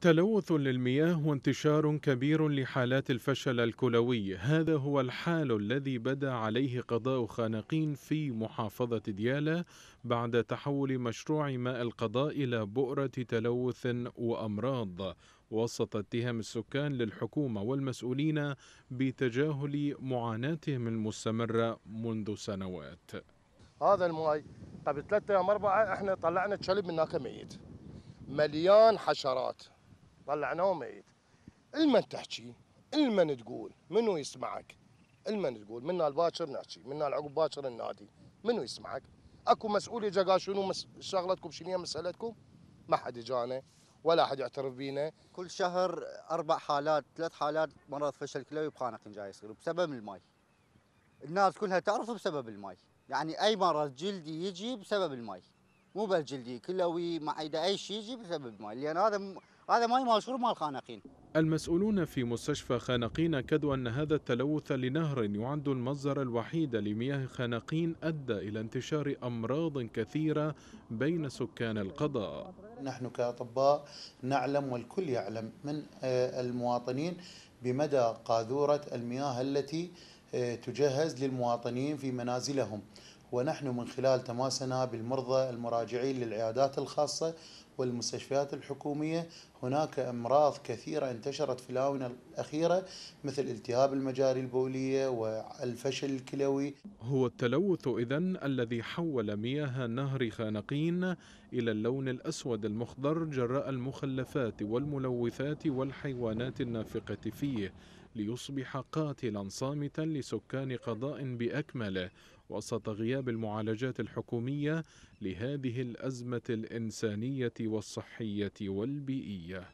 تلوث للمياه وانتشار كبير لحالات الفشل الكلوي هذا هو الحال الذي بدا عليه قضاء خانقين في محافظة ديالى بعد تحول مشروع ماء القضاء إلى بؤرة تلوث وأمراض وسط اتهام السكان للحكومة والمسؤولين بتجاهل معاناتهم المستمرة منذ سنوات هذا الماء قبل ثلاثة أيام أربعة احنا طلعنا تشلب منها كمية مليان حشرات طلعناه ميت المن تحكي المن تقول منو يسمعك المن تقول منا الباكر نحكي منا العقب باكر النادي منو يسمعك اكو مسؤول قال شنو مس... شغلتكم شنو هي مسالتكم ما حد اجانا ولا حد يعترف بينا كل شهر اربع حالات ثلاث حالات مرض فشل كلوي بخانق جاي يصير بسبب الماي الناس كلها تعرف بسبب الماي يعني اي مرض جلدي يجي بسبب الماي مو بس جلدي كلوي معده اي شيء يجي بسبب الماي لان هذا هذا ماي مشهور مال خانقين المسؤولون في مستشفى خانقين اكدوا ان هذا التلوث لنهر يعد المصدر الوحيد لمياه خانقين ادى الى انتشار امراض كثيره بين سكان القضاء. نحن كاطباء نعلم والكل يعلم من آه، المواطنين بمدى قاذوره المياه التي آه، تجهز للمواطنين في منازلهم ونحن من خلال تماسنا بالمرضى المراجعين للعيادات الخاصه والمستشفيات الحكومية هناك أمراض كثيرة انتشرت في الآونة الأخيرة مثل التهاب المجاري البولية والفشل الكلوي هو التلوث إذا الذي حول مياه نهر خانقين إلى اللون الأسود المخضر جراء المخلفات والملوثات والحيوانات النافقة فيه ليصبح قاتلا صامتا لسكان قضاء باكمله وسط غياب المعالجات الحكوميه لهذه الازمه الانسانيه والصحية والبيئية